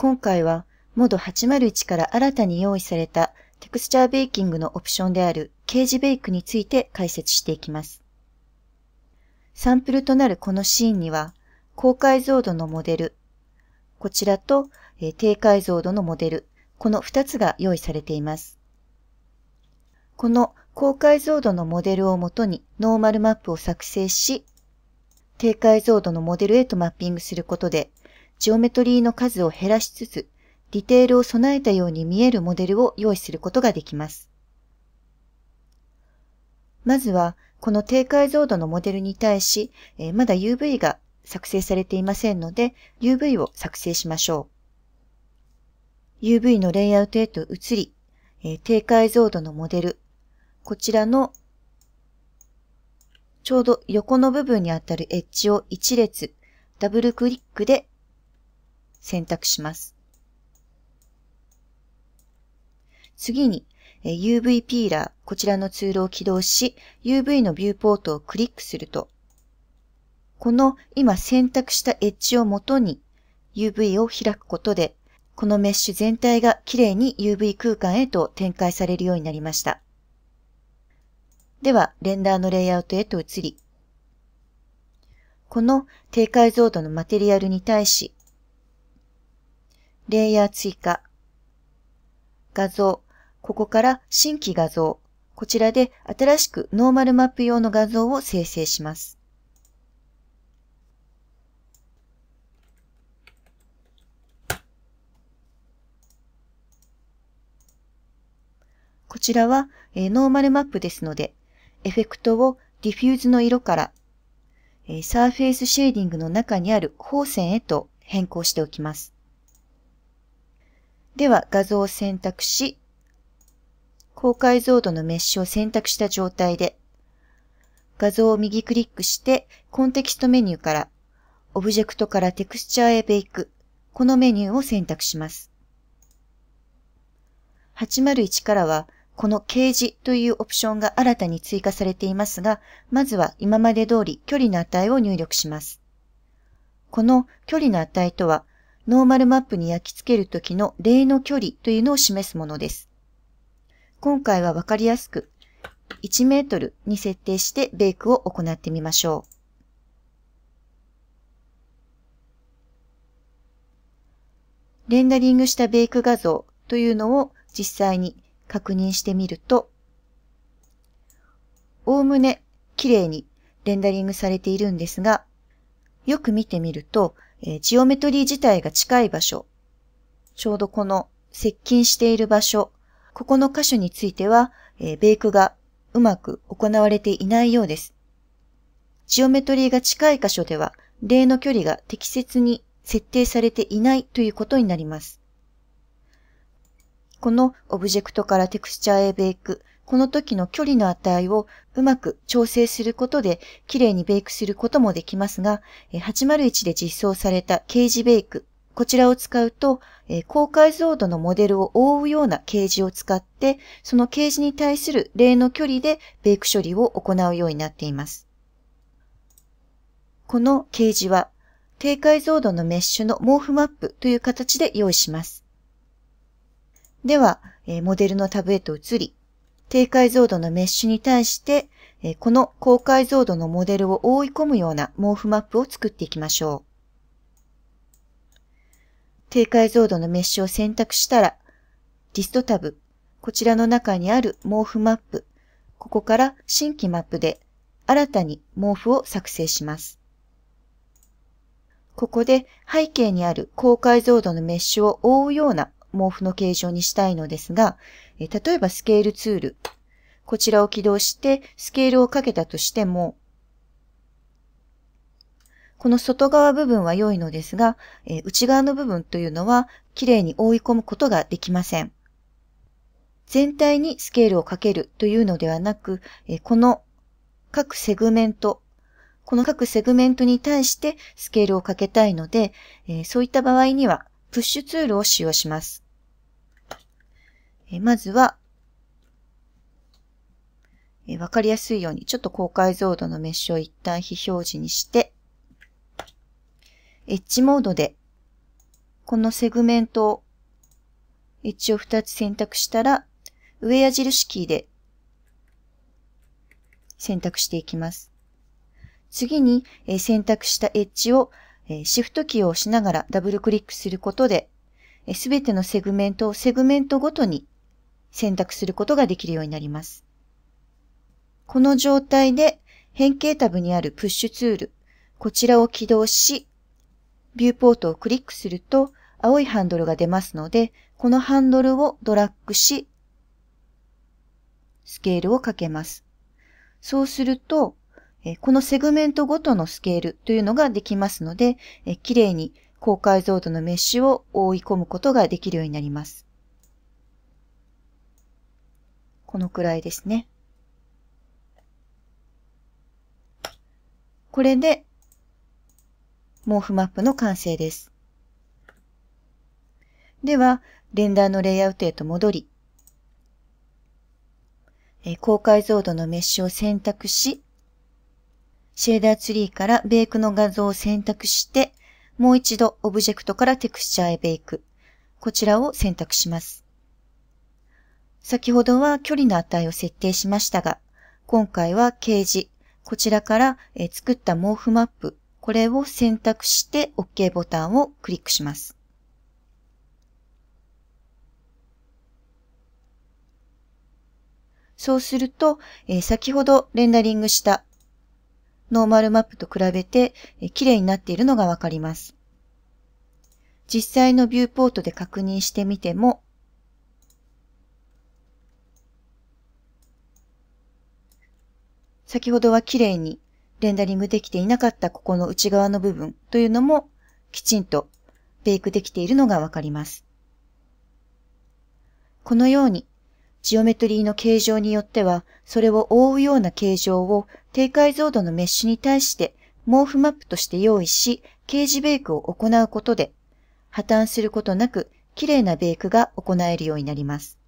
今回は、モード801から新たに用意されたテクスチャーベーキングのオプションであるケージベイクについて解説していきます。サンプルとなるこのシーンには、高解像度のモデル、こちらと低解像度のモデル、この2つが用意されています。この高解像度のモデルをもとにノーマルマップを作成し、低解像度のモデルへとマッピングすることで、ジオメトリーの数を減らしつつ、ディテールを備えたように見えるモデルを用意することができます。まずは、この低解像度のモデルに対し、えまだ UV が作成されていませんので、UV を作成しましょう。UV のレイアウトへと移り、え低解像度のモデル、こちらのちょうど横の部分にあたるエッジを1列、ダブルクリックで選択します。次に、UV ピーラー、こちらのツールを起動し、UV のビューポートをクリックすると、この今選択したエッジを元に UV を開くことで、このメッシュ全体がきれいに UV 空間へと展開されるようになりました。では、レンダーのレイアウトへと移り、この低解像度のマテリアルに対し、レイヤー追加。画像。ここから新規画像。こちらで新しくノーマルマップ用の画像を生成します。こちらは、えー、ノーマルマップですので、エフェクトをディフューズの色から、えー、サーフェイスシェーディングの中にある光線へと変更しておきます。では画像を選択し、高解像度のメッシュを選択した状態で、画像を右クリックして、コンテキストメニューから、オブジェクトからテクスチャーへベイク、このメニューを選択します。801からは、この掲示というオプションが新たに追加されていますが、まずは今まで通り距離の値を入力します。この距離の値とは、ノーマルマップに焼き付ける時の例の距離というのを示すものです。今回はわかりやすく1メートルに設定してベイクを行ってみましょう。レンダリングしたベイク画像というのを実際に確認してみると、おおむね綺麗にレンダリングされているんですが、よく見てみると、えー、ジオメトリー自体が近い場所、ちょうどこの接近している場所、ここの箇所については、えー、ベイクがうまく行われていないようです。ジオメトリーが近い箇所では、例の距離が適切に設定されていないということになります。このオブジェクトからテクスチャーへベイク、この時の距離の値をうまく調整することで、綺麗にベイクすることもできますが、801で実装されたケージベイク、こちらを使うと、高解像度のモデルを覆うようなケージを使って、そのケージに対する例の距離でベイク処理を行うようになっています。このケージは、低解像度のメッシュの毛布マップという形で用意します。では、モデルのタブへと移り、低解像度のメッシュに対して、この高解像度のモデルを覆い込むような毛布マップを作っていきましょう。低解像度のメッシュを選択したら、リストタブ、こちらの中にある毛布マップ、ここから新規マップで新たに毛布を作成します。ここで背景にある高解像度のメッシュを覆うような毛布の形状にしたいのですが、例えばスケールツール。こちらを起動してスケールをかけたとしても、この外側部分は良いのですが、内側の部分というのはきれいに覆い込むことができません。全体にスケールをかけるというのではなく、この各セグメント、この各セグメントに対してスケールをかけたいので、そういった場合にはプッシュツールを使用します。えまずは、えわかりやすいように、ちょっと高解像度のメッシュを一旦非表示にして、エッジモードで、このセグメントを、エッジを2つ選択したら、上矢印キーで選択していきます。次に、え選択したエッジをえシフトキーを押しながらダブルクリックすることで、すべてのセグメントをセグメントごとに選択することができるようになります。この状態で変形タブにあるプッシュツール、こちらを起動し、ビューポートをクリックすると青いハンドルが出ますので、このハンドルをドラッグし、スケールをかけます。そうすると、このセグメントごとのスケールというのができますので、綺麗に高解像度のメッシュを覆い込むことができるようになります。このくらいですね。これで、毛布マップの完成です。では、レンダーのレイアウトへと戻り、高解像度のメッシュを選択し、シェーダーツリーからベイクの画像を選択して、もう一度オブジェクトからテクスチャーへベイク。こちらを選択します。先ほどは距離の値を設定しましたが、今回はケージ、こちらから作った毛布マップ、これを選択して OK ボタンをクリックします。そうすると、先ほどレンダリングしたノーマルマップと比べて綺麗になっているのがわかります。実際のビューポートで確認してみても、先ほどは綺麗にレンダリングできていなかったここの内側の部分というのもきちんとベイクできているのがわかります。このようにジオメトリーの形状によっては、それを覆うような形状を低解像度のメッシュに対して毛布マップとして用意し、ケージベイクを行うことで、破綻することなく綺麗なベイクが行えるようになります。